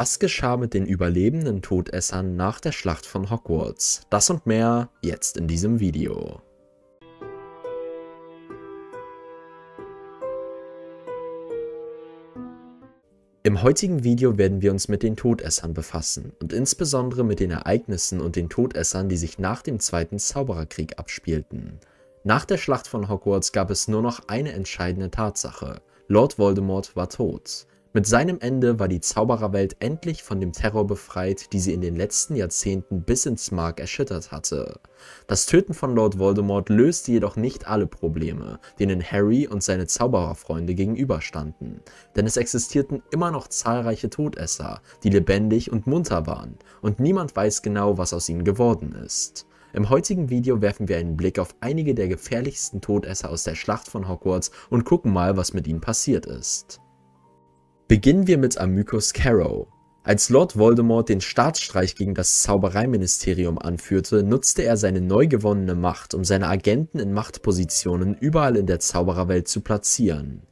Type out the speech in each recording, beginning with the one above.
Was geschah mit den überlebenden Todessern nach der Schlacht von Hogwarts? Das und mehr jetzt in diesem Video. Im heutigen Video werden wir uns mit den Todessern befassen und insbesondere mit den Ereignissen und den Todessern, die sich nach dem Zweiten Zaubererkrieg abspielten. Nach der Schlacht von Hogwarts gab es nur noch eine entscheidende Tatsache. Lord Voldemort war tot. Mit seinem Ende war die Zaubererwelt endlich von dem Terror befreit, die sie in den letzten Jahrzehnten bis ins Mark erschüttert hatte. Das Töten von Lord Voldemort löste jedoch nicht alle Probleme, denen Harry und seine Zaubererfreunde gegenüberstanden, denn es existierten immer noch zahlreiche Todesser, die lebendig und munter waren, und niemand weiß genau, was aus ihnen geworden ist. Im heutigen Video werfen wir einen Blick auf einige der gefährlichsten Todesser aus der Schlacht von Hogwarts und gucken mal, was mit ihnen passiert ist. Beginnen wir mit Amycus Carrow. Als Lord Voldemort den Staatsstreich gegen das Zaubereiministerium anführte, nutzte er seine neu gewonnene Macht, um seine Agenten in Machtpositionen überall in der Zaubererwelt zu platzieren.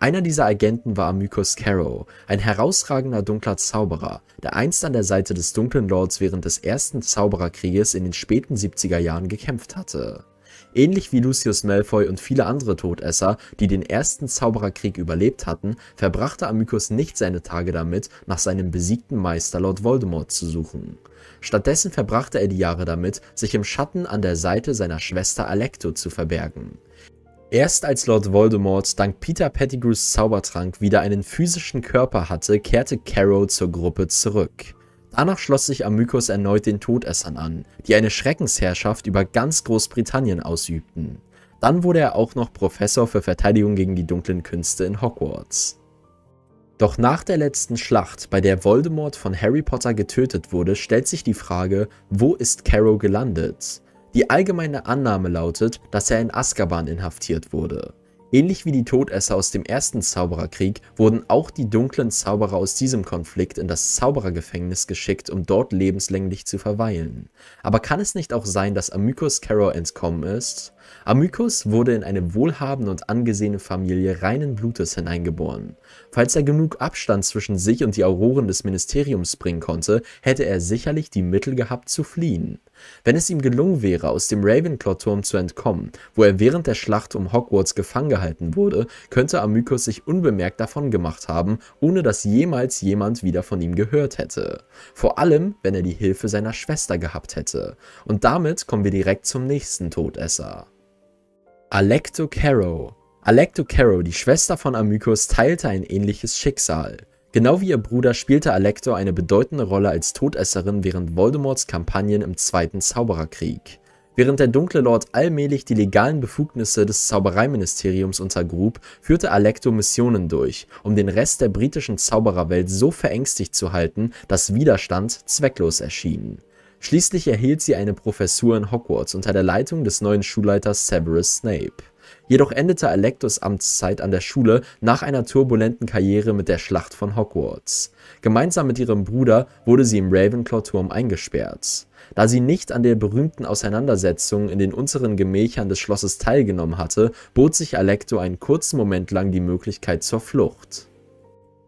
Einer dieser Agenten war Amycus Carrow, ein herausragender dunkler Zauberer, der einst an der Seite des Dunklen Lords während des ersten Zaubererkrieges in den späten 70er Jahren gekämpft hatte. Ähnlich wie Lucius Malfoy und viele andere Todesser, die den ersten Zaubererkrieg überlebt hatten, verbrachte Amykos nicht seine Tage damit, nach seinem besiegten Meister Lord Voldemort zu suchen. Stattdessen verbrachte er die Jahre damit, sich im Schatten an der Seite seiner Schwester Alecto zu verbergen. Erst als Lord Voldemort dank Peter Pettigrews Zaubertrank wieder einen physischen Körper hatte, kehrte Carrow zur Gruppe zurück. Danach schloss sich Amykos erneut den Todessern an, die eine Schreckensherrschaft über ganz Großbritannien ausübten. Dann wurde er auch noch Professor für Verteidigung gegen die dunklen Künste in Hogwarts. Doch nach der letzten Schlacht, bei der Voldemort von Harry Potter getötet wurde, stellt sich die Frage, wo ist Carrow gelandet? Die allgemeine Annahme lautet, dass er in Azkaban inhaftiert wurde. Ähnlich wie die Todesser aus dem ersten Zaubererkrieg wurden auch die dunklen Zauberer aus diesem Konflikt in das Zauberergefängnis geschickt, um dort lebenslänglich zu verweilen. Aber kann es nicht auch sein, dass Amycus Carroll entkommen ist? Amykos wurde in eine wohlhabende und angesehene Familie reinen Blutes hineingeboren. Falls er genug Abstand zwischen sich und die Auroren des Ministeriums bringen konnte, hätte er sicherlich die Mittel gehabt zu fliehen. Wenn es ihm gelungen wäre, aus dem Ravenclaw-Turm zu entkommen, wo er während der Schlacht um Hogwarts gefangen gehalten wurde, könnte Amykos sich unbemerkt davon gemacht haben, ohne dass jemals jemand wieder von ihm gehört hätte. Vor allem, wenn er die Hilfe seiner Schwester gehabt hätte. Und damit kommen wir direkt zum nächsten Todesser. Alecto Caro. Alecto Caro, die Schwester von Amykos, teilte ein ähnliches Schicksal. Genau wie ihr Bruder spielte Alecto eine bedeutende Rolle als Todesserin während Voldemorts Kampagnen im Zweiten Zaubererkrieg. Während der dunkle Lord allmählich die legalen Befugnisse des Zaubereiministeriums untergrub, führte Alecto Missionen durch, um den Rest der britischen Zaubererwelt so verängstigt zu halten, dass Widerstand zwecklos erschien. Schließlich erhielt sie eine Professur in Hogwarts unter der Leitung des neuen Schulleiters Severus Snape. Jedoch endete Alektos Amtszeit an der Schule nach einer turbulenten Karriere mit der Schlacht von Hogwarts. Gemeinsam mit ihrem Bruder wurde sie im Ravenclaw-Turm eingesperrt. Da sie nicht an der berühmten Auseinandersetzung in den unteren Gemächern des Schlosses teilgenommen hatte, bot sich Alecto einen kurzen Moment lang die Möglichkeit zur Flucht.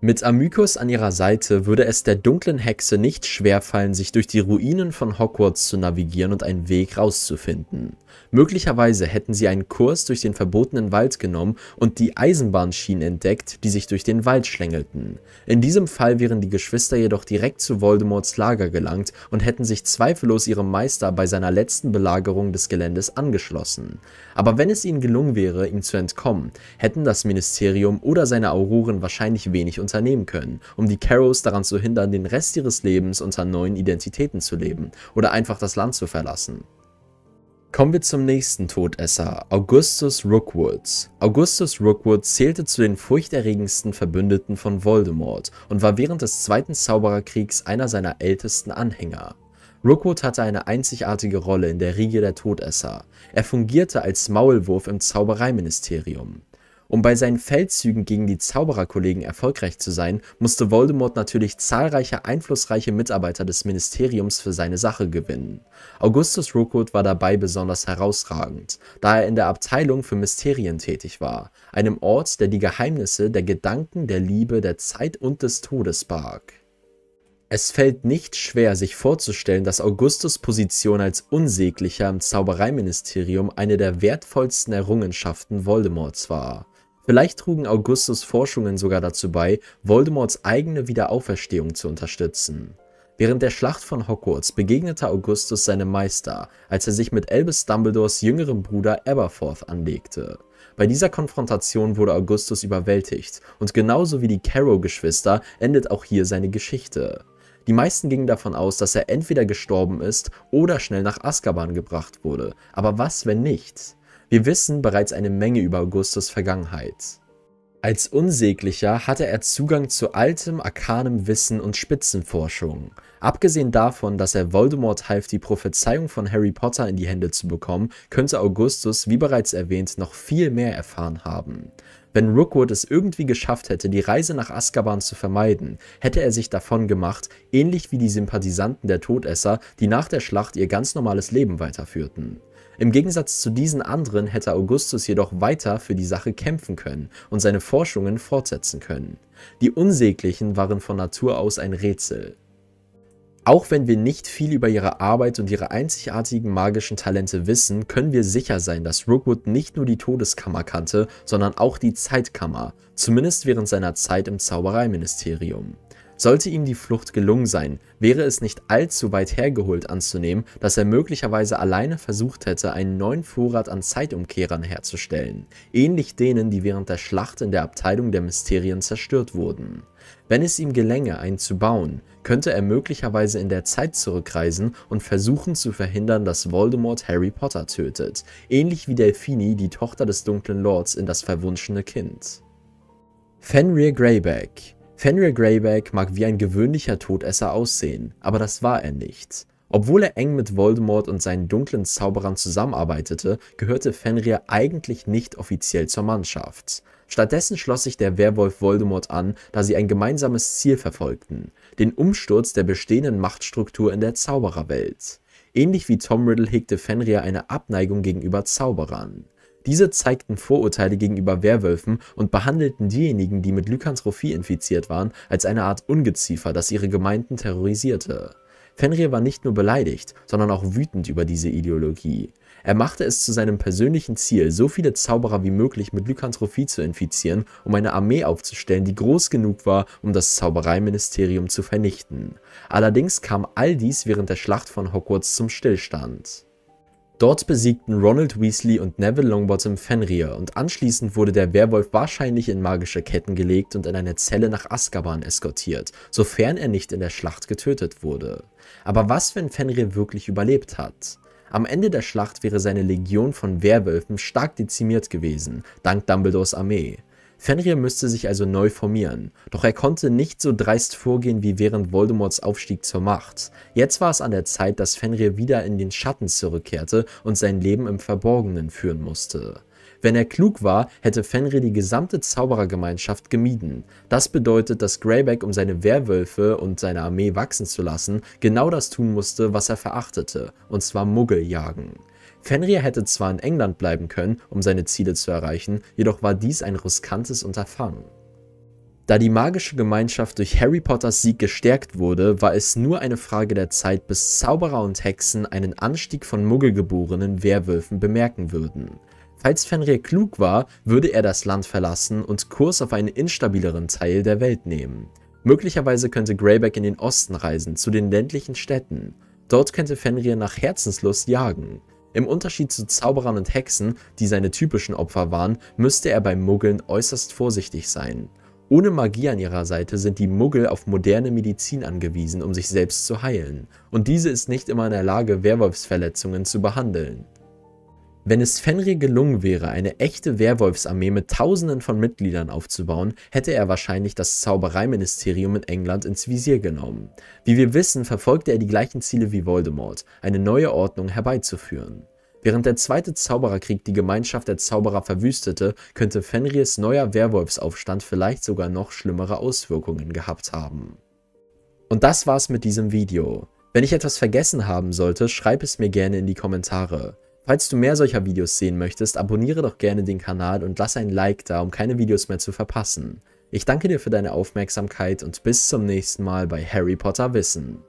Mit Amykos an ihrer Seite würde es der dunklen Hexe nicht schwerfallen, sich durch die Ruinen von Hogwarts zu navigieren und einen Weg rauszufinden. Möglicherweise hätten sie einen Kurs durch den verbotenen Wald genommen und die Eisenbahnschienen entdeckt, die sich durch den Wald schlängelten. In diesem Fall wären die Geschwister jedoch direkt zu Voldemorts Lager gelangt und hätten sich zweifellos ihrem Meister bei seiner letzten Belagerung des Geländes angeschlossen. Aber wenn es ihnen gelungen wäre, ihm zu entkommen, hätten das Ministerium oder seine Auroren wahrscheinlich wenig unternehmen können, um die Carrows daran zu hindern, den Rest ihres Lebens unter neuen Identitäten zu leben oder einfach das Land zu verlassen. Kommen wir zum nächsten Todesser, Augustus Rookwoods. Augustus Rookwoods zählte zu den furchterregendsten Verbündeten von Voldemort und war während des Zweiten Zaubererkriegs einer seiner ältesten Anhänger. Rookwood hatte eine einzigartige Rolle in der Riege der Todesser. Er fungierte als Maulwurf im Zaubereiministerium. Um bei seinen Feldzügen gegen die Zaubererkollegen erfolgreich zu sein, musste Voldemort natürlich zahlreiche einflussreiche Mitarbeiter des Ministeriums für seine Sache gewinnen. Augustus Rookwood war dabei besonders herausragend, da er in der Abteilung für Mysterien tätig war, einem Ort, der die Geheimnisse der Gedanken, der Liebe, der Zeit und des Todes barg. Es fällt nicht schwer, sich vorzustellen, dass Augustus' Position als Unsäglicher im Zaubereiministerium eine der wertvollsten Errungenschaften Voldemorts war. Vielleicht trugen Augustus' Forschungen sogar dazu bei, Voldemorts eigene Wiederauferstehung zu unterstützen. Während der Schlacht von Hogwarts begegnete Augustus seinem Meister, als er sich mit Albus Dumbledores jüngerem Bruder Aberforth anlegte. Bei dieser Konfrontation wurde Augustus überwältigt und genauso wie die carrow geschwister endet auch hier seine Geschichte. Die meisten gingen davon aus, dass er entweder gestorben ist oder schnell nach Azkaban gebracht wurde, aber was wenn nicht? Wir wissen bereits eine Menge über Augustus Vergangenheit. Als Unsäglicher hatte er Zugang zu altem, arkanem Wissen und Spitzenforschung. Abgesehen davon, dass er Voldemort half, die Prophezeiung von Harry Potter in die Hände zu bekommen, könnte Augustus, wie bereits erwähnt, noch viel mehr erfahren haben. Wenn Rookwood es irgendwie geschafft hätte, die Reise nach Azkaban zu vermeiden, hätte er sich davon gemacht, ähnlich wie die Sympathisanten der Todesser, die nach der Schlacht ihr ganz normales Leben weiterführten. Im Gegensatz zu diesen anderen hätte Augustus jedoch weiter für die Sache kämpfen können und seine Forschungen fortsetzen können. Die Unsäglichen waren von Natur aus ein Rätsel. Auch wenn wir nicht viel über ihre Arbeit und ihre einzigartigen magischen Talente wissen, können wir sicher sein, dass Rookwood nicht nur die Todeskammer kannte, sondern auch die Zeitkammer, zumindest während seiner Zeit im Zaubereiministerium. Sollte ihm die Flucht gelungen sein, wäre es nicht allzu weit hergeholt anzunehmen, dass er möglicherweise alleine versucht hätte, einen neuen Vorrat an Zeitumkehrern herzustellen, ähnlich denen, die während der Schlacht in der Abteilung der Mysterien zerstört wurden. Wenn es ihm gelänge, einen zu bauen, könnte er möglicherweise in der Zeit zurückreisen und versuchen zu verhindern, dass Voldemort Harry Potter tötet, ähnlich wie Delphini die Tochter des dunklen Lords in das verwunschene Kind. Fenrir Greyback Fenrir Greyback mag wie ein gewöhnlicher Todesser aussehen, aber das war er nicht. Obwohl er eng mit Voldemort und seinen dunklen Zauberern zusammenarbeitete, gehörte Fenrir eigentlich nicht offiziell zur Mannschaft. Stattdessen schloss sich der Werwolf Voldemort an, da sie ein gemeinsames Ziel verfolgten, den Umsturz der bestehenden Machtstruktur in der Zaubererwelt. Ähnlich wie Tom Riddle hegte Fenrir eine Abneigung gegenüber Zauberern. Diese zeigten Vorurteile gegenüber Werwölfen und behandelten diejenigen, die mit Lykanthropie infiziert waren, als eine Art Ungeziefer, das ihre Gemeinden terrorisierte. Fenrir war nicht nur beleidigt, sondern auch wütend über diese Ideologie. Er machte es zu seinem persönlichen Ziel, so viele Zauberer wie möglich mit Lykanthropie zu infizieren, um eine Armee aufzustellen, die groß genug war, um das Zaubereiministerium zu vernichten. Allerdings kam all dies während der Schlacht von Hogwarts zum Stillstand. Dort besiegten Ronald Weasley und Neville Longbottom Fenrir und anschließend wurde der Werwolf wahrscheinlich in magische Ketten gelegt und in eine Zelle nach Azkaban eskortiert, sofern er nicht in der Schlacht getötet wurde. Aber was, wenn Fenrir wirklich überlebt hat? Am Ende der Schlacht wäre seine Legion von Werwölfen stark dezimiert gewesen, dank Dumbledores Armee. Fenrir müsste sich also neu formieren, doch er konnte nicht so dreist vorgehen wie während Voldemorts Aufstieg zur Macht. Jetzt war es an der Zeit, dass Fenrir wieder in den Schatten zurückkehrte und sein Leben im Verborgenen führen musste. Wenn er klug war, hätte Fenrir die gesamte Zauberergemeinschaft gemieden. Das bedeutet, dass Greyback, um seine Werwölfe und seine Armee wachsen zu lassen, genau das tun musste, was er verachtete, und zwar Muggel jagen. Fenrir hätte zwar in England bleiben können, um seine Ziele zu erreichen, jedoch war dies ein riskantes Unterfangen. Da die magische Gemeinschaft durch Harry Potters Sieg gestärkt wurde, war es nur eine Frage der Zeit, bis Zauberer und Hexen einen Anstieg von muggelgeborenen Werwölfen bemerken würden. Falls Fenrir klug war, würde er das Land verlassen und Kurs auf einen instabileren Teil der Welt nehmen. Möglicherweise könnte Greyback in den Osten reisen, zu den ländlichen Städten. Dort könnte Fenrir nach Herzenslust jagen. Im Unterschied zu Zauberern und Hexen, die seine typischen Opfer waren, müsste er beim Muggeln äußerst vorsichtig sein. Ohne Magie an ihrer Seite sind die Muggel auf moderne Medizin angewiesen, um sich selbst zu heilen, und diese ist nicht immer in der Lage, Werwolfsverletzungen zu behandeln. Wenn es Fenrir gelungen wäre, eine echte Werwolfsarmee mit Tausenden von Mitgliedern aufzubauen, hätte er wahrscheinlich das Zaubereiministerium in England ins Visier genommen. Wie wir wissen, verfolgte er die gleichen Ziele wie Voldemort, eine neue Ordnung herbeizuführen. Während der Zweite Zaubererkrieg die Gemeinschaft der Zauberer verwüstete, könnte Fenriers neuer Werwolfsaufstand vielleicht sogar noch schlimmere Auswirkungen gehabt haben. Und das war's mit diesem Video. Wenn ich etwas vergessen haben sollte, schreib es mir gerne in die Kommentare. Falls du mehr solcher Videos sehen möchtest, abonniere doch gerne den Kanal und lass ein Like da, um keine Videos mehr zu verpassen. Ich danke dir für deine Aufmerksamkeit und bis zum nächsten Mal bei Harry Potter Wissen.